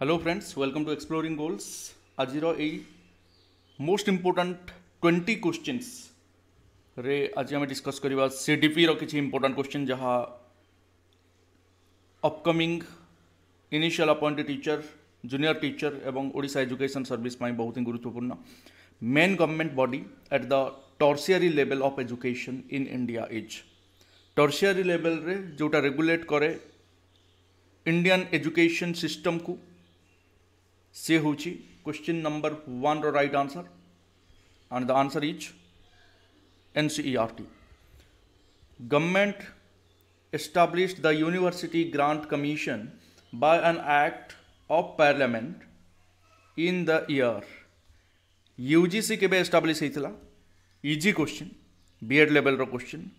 hello friends welcome to exploring goals आज ei most twenty 20 questions रे आज आम डिस्कस करवा सीडीपी रो किछि क्वेश्चन जहाँ upcoming initial appointed teacher junior teacher एवं ओडिशा एजुकेशन सर्विस बहुत ही गुरुत्वपूर्ण main government body at the tertiary level of education in India is tertiary level रे जोटा रेगुलेट करे इंडियन एजुकेशन सिस्टम को से हूँ question number one right answer and the answer is NCERT government establish the university grants commission by an act of parliament in the year UGC के establish होता easy question B Ed level रो question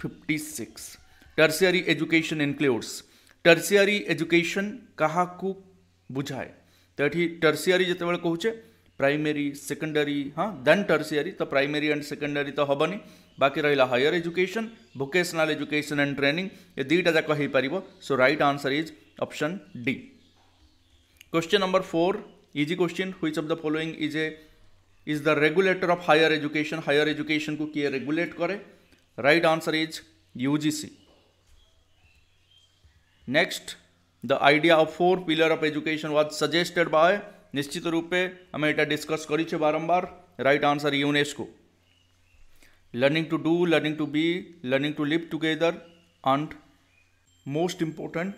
1956 tertiary education includes tertiary education कहाँ को बुझाए हाँ, तो, तो ये टर्सीयरी जिते बड़े कहे प्राइमेरी सेकेंडरी हाँ देन टर्सीयरी तो प्राइमेरी एंड सेकेंडरी तो हेनी बाकी रहा higher education vocational education and training ये दुईटा जाक हो पार so right answer is option D question number four easy question which of the following is a is the regulator of higher education higher education को किए regulate कै right answer is U G C next the idea of four pillar of education was suggested by નિશ્ચિત રૂપે અમે এটা discuss કરી છે વારંવાર right answer UNESCO learning to do learning to be learning to live together and most important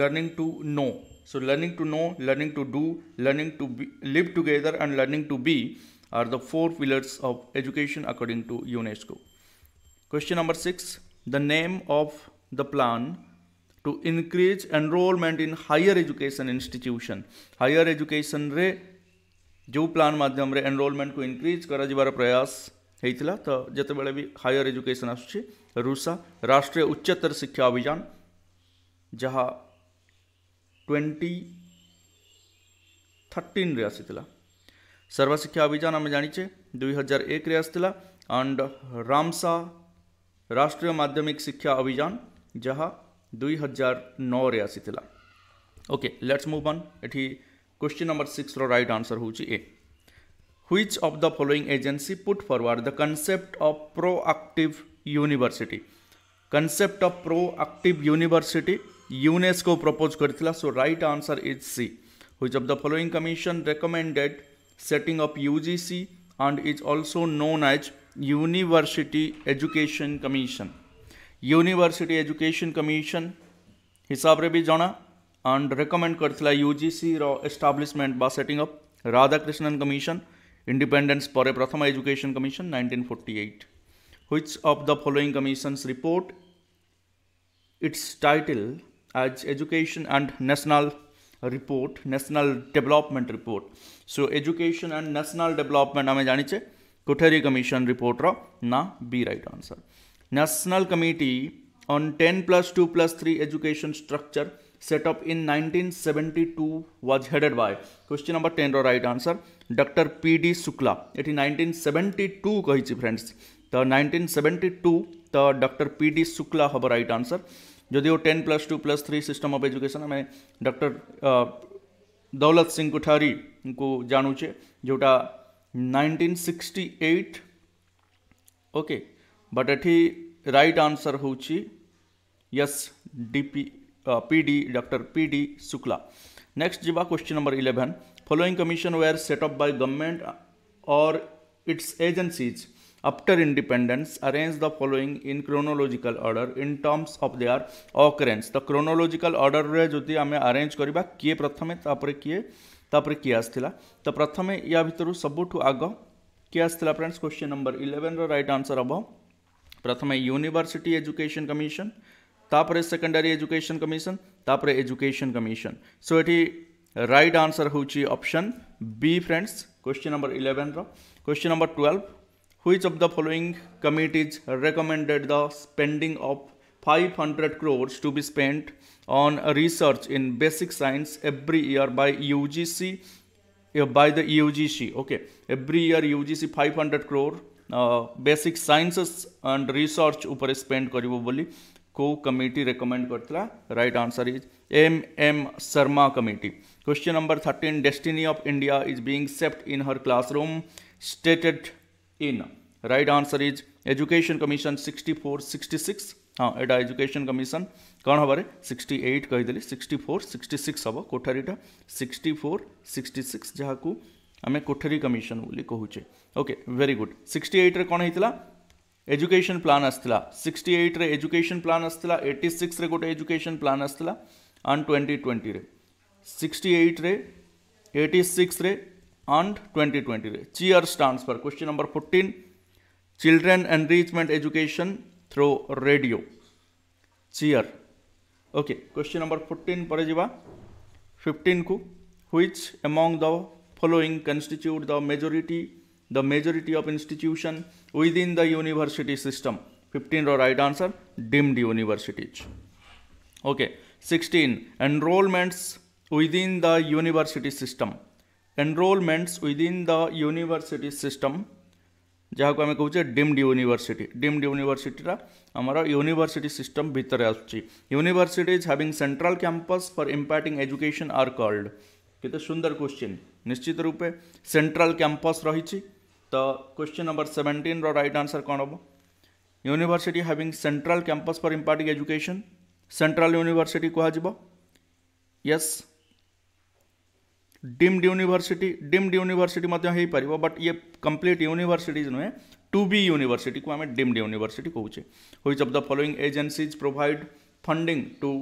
learning to know so learning to know learning to do learning to live together and learning to be are the four pillars of education according to unesco question number 6 the name of the plan to increase enrolment in higher education institution higher education रे जो plan माध्यम रे enrolment को increase कर प्रयास होता तो जिते भी हायर एजुकेशन आसा राष्ट्रीय उच्चतर शिक्षा अभियान जहा ट्वेंटी थर्टिन आसी सर्वशिक्षा अभियान आम जाचे दुई हजार एक आंड रामसा राष्ट्रीय माध्यमिक शिक्षा अभियान जहाँ दुई हजार नौ आसीଥିଲା ओके लेट्स मुव ऑन एठी क्वेश्चन नंबर सिक्स रो राइट आंसर होची A which of the following agency put forward the concept concept of proactive university concept of proactive university UNESCO propose करथिला so right answer is C which of the following commission recommended setting of UGC and is also known as university education commission university education commission हिसाब रे भी जाना and recommend कर UGC रो establishment बा setting up Radhakrishnan commission independence पर प्रथम education commission nineteen forty eight which of the following commissions report its title as education and national report national development report so education and national development आम जानचे Kothari commission report रो ना B right answer national committee on ten plus two plus three education structure setup in 1972 was headed by question number ten right answer doctor P D Shukla ये 1972 seventy two कही friends तो seventy two तो doctor P D Shukla हम right answer जदि ten plus two plus three system of education आम doctor Daulat Singh Kothari को जानूचे जोटा sixty eight okay but eighty right answer हूँ yes DP PD doctor D Shukla next जी question number eleven following commission were set up by government और its agencies after independence arrange the following in chronological order in terms of their occurrence the chronological order जो आम आरेज करवा किए प्रथम किए तापर किए आसला तो प्रथम या भितर सबुठ आग किए आ friends question number eleven right answer हम प्रथम यूनिवर्सीटी एजुकेशन कमिशन तापर सेकेंडरी एजुकेशन कमिशन तापर एजुकेशन कमिशन सो ये राइट आंसर हूँ option B friends question number eleven रोश्चि number twelve which of the following committees recommended the spending of five hundred crores to be spend on research in basic science every year by UGC by the UGC okay every year UGC five hundred crore basic sciences and research उपर spend कर को committee recommend करता right answer is M M Sharma committee question number thirteen destiny of India is being shaped in her classroom stated in right answer is education commission sixty four sixty six हाँ यहाँ education commission कौन हबार sixty eight कहीदेली sixty four sixty six हम कोठारीटा sixty four sixty six जहाँ को आम कोठरी कमिशन बोली कहूचे ओके भेरी गुड सिक्सटी एट्रे कौन होता एजुकेशन प्लान आसला सिक्सटी एट्रे एजुकेशन प्लान आसला एट्टी सिक्स गोटे एजुकेशन प्लान आसला आंड ट्वेंटी ट्वेंटी सिक्सटी एट्रे eighty six and twenty twenty चीयर स्टांस पर question number fourteen children enrichment education through radio चीयर ओके क्वेश्चन नंबर फोर्टीन पर जावा फिफ्टीन को which among the following constitute the majority the majority of institution within the university system 15 or right answer deemed universities okay 16 enrollments within the university system enrollments within the university system ଯାହାକୁ ଆମେ କହୁଛେ deemed university deemed ୟୁନିଭର୍ସିଟିଟା ଆମର university system ଭିତରେ ଆସୁଛି universities having central campus for imparting education are called कितने सुंदर question निश्चित रूपे सेंट्रल कैंपस रही तो question number seventeen right answer कौन हम university having central campus for imparting education central university कह यस डीम्ड यूनिवर्सिटी डीम्ड हो पार बट ये कम्प्लीट यूनिभर्सीट नुहे टू बी यूनिवर्सिटी को आम डीम्ड यूनिवर्सिटी कौचे which of the following agencies provide funding to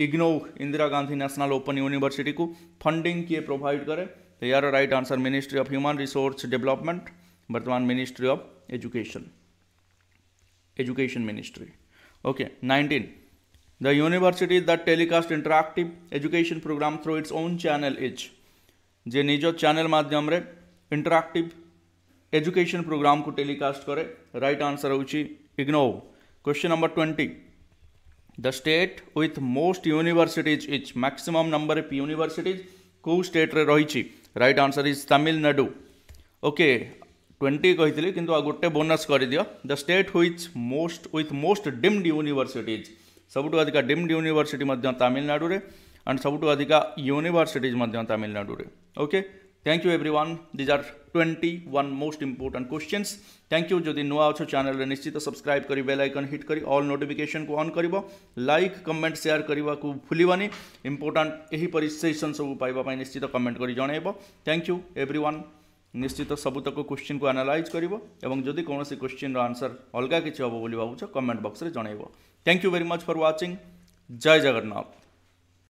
IGNOU Indira Gandhi national open university को funding किए provide करे तो यार right answer ministry of human resource development वर्तमान ministry of education education ministry okay nineteen the university the telecast interactive education program through its own channel is जे निज channel मध्यम interactive education program को telecast करे right answer हो IGNOU question number twenty the state with most universities is maximum number of universities କୋଉ ଷ୍ଟେଟ୍ରେ ରହିଛି right answer is Tamil Nadu okay twenty କହିଥିଲି କିନ୍ତୁ ଆଉ ଗୋଟେ ବୋନସ୍ କରିଦିଅ the state which most with most deemed universities ସବୁଠୁ ଅଧିକା ଡିମ୍ଡ ୟୁନିଭର୍ସିଟି ମଧ୍ୟ ତାମିଲନାଡ଼ୁରେ ଆଣ୍ଡ ସବୁଠୁ ଅଧିକା ୟୁନିଭର୍ସିଟିଜ୍ ମଧ୍ୟ ତାମିଲନାଡ଼ୁରେ okay thank you every one these are twenty one most important question thank you जदि नुआ अच्छा चैनल निश्चित सब्सक्राइब कर बेल आइकन हिट कर अल् नोटिफिकेसन को अन् कर लाइक कमेंट सेयार करने को भूलानी इंपोर्टाटर सेसन सब पाइबा निश्चित कमेंट कर जनइब थैंक यू एव्री ओन निश्चित सबुतक क्वेश्चन को आनालाइज कर क्वेश्चन रनसर अलग किसी हम बोली भाव कमेंट बक्स में जनइब thank you very much for watching Jai Jagannath